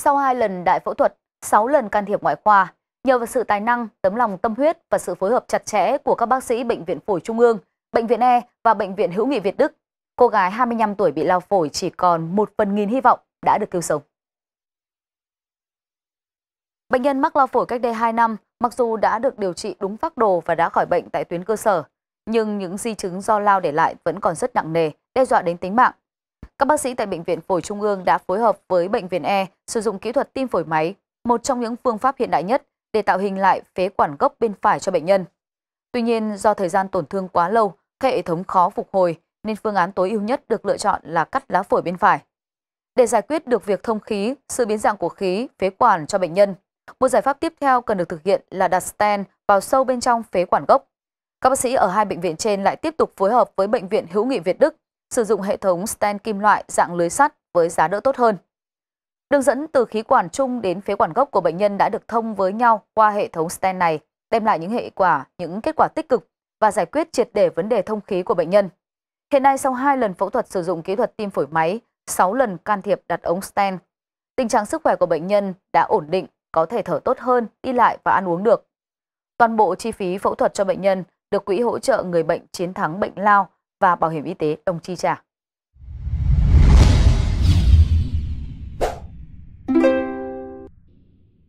Sau 2 lần đại phẫu thuật, 6 lần can thiệp ngoại khoa, nhờ vào sự tài năng, tấm lòng tâm huyết và sự phối hợp chặt chẽ của các bác sĩ Bệnh viện Phổi Trung ương, Bệnh viện E và Bệnh viện Hữu nghị Việt Đức, cô gái 25 tuổi bị lao phổi chỉ còn một phần nghìn hy vọng đã được cứu sống. Bệnh nhân mắc lao phổi cách đây 2 năm, mặc dù đã được điều trị đúng phác đồ và đã khỏi bệnh tại tuyến cơ sở, nhưng những di chứng do lao để lại vẫn còn rất nặng nề, đe dọa đến tính mạng. Các bác sĩ tại Bệnh viện Phổi Trung ương đã phối hợp với Bệnh viện E sử dụng kỹ thuật tim phổi máy, một trong những phương pháp hiện đại nhất để tạo hình lại phế quản gốc bên phải cho bệnh nhân. Tuy nhiên, do thời gian tổn thương quá lâu, hệ thống khó phục hồi, nên phương án tối ưu nhất được lựa chọn là cắt lá phổi bên phải. Để giải quyết được việc thông khí, sự biến dạng của khí, phế quản cho bệnh nhân, một giải pháp tiếp theo cần được thực hiện là đặt stent vào sâu bên trong phế quản gốc. Các bác sĩ ở hai bệnh viện trên lại tiếp tục phối hợp với Bệnh viện Hữu nghị Việt Đức sử dụng hệ thống stent kim loại dạng lưới sắt với giá đỡ tốt hơn. Đường dẫn từ khí quản trung đến phế quản gốc của bệnh nhân đã được thông với nhau qua hệ thống stent này, đem lại những hệ quả, những kết quả tích cực và giải quyết triệt để vấn đề thông khí của bệnh nhân. Hiện nay sau 2 lần phẫu thuật sử dụng kỹ thuật tim phổi máy, 6 lần can thiệp đặt ống stent, tình trạng sức khỏe của bệnh nhân đã ổn định, có thể thở tốt hơn, đi lại và ăn uống được. Toàn bộ chi phí phẫu thuật cho bệnh nhân được quỹ hỗ trợ người bệnh chiến thắng bệnh lao và bảo hiểm y tế đồng chi trả.